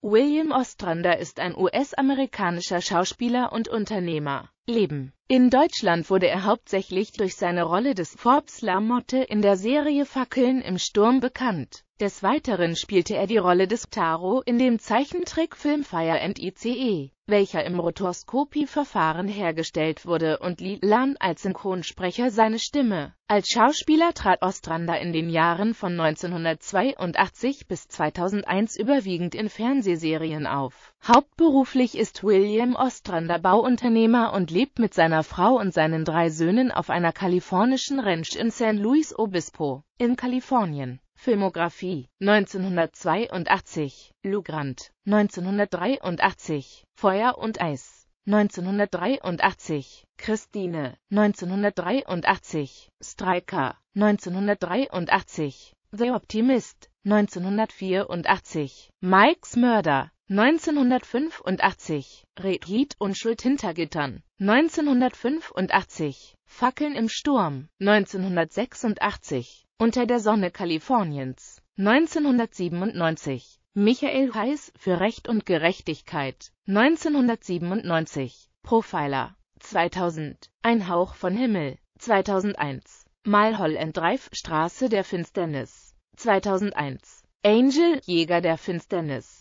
William Ostrander ist ein US-amerikanischer Schauspieler und Unternehmer. Leben in Deutschland wurde er hauptsächlich durch seine Rolle des Forbes Lamotte in der Serie Fackeln im Sturm bekannt. Des Weiteren spielte er die Rolle des Taro in dem Zeichentrickfilm Fire and ICE, e, welcher im rotoskopie hergestellt wurde und lieh Lilan als Synchronsprecher seine Stimme. Als Schauspieler trat Ostrander in den Jahren von 1982 bis 2001 überwiegend in Fernsehserien auf. Hauptberuflich ist William Ostrander Bauunternehmer und lebt mit seiner seiner Frau und seinen drei Söhnen auf einer kalifornischen Ranch in San Luis Obispo, in Kalifornien. Filmografie 1982, Lugrand 1983, Feuer und Eis 1983, Christine 1983, Striker 1983, The Optimist 1984, Mike's Murder 1985 Reed Unschuld hinter Gittern 1985 Fackeln im Sturm 1986 Unter der Sonne Kaliforniens 1997 Michael Heiß für Recht und Gerechtigkeit 1997 Profiler 2000 Ein Hauch von Himmel 2001 Malhol Holland Drive Straße der Finsternis 2001 Angel Jäger der Finsternis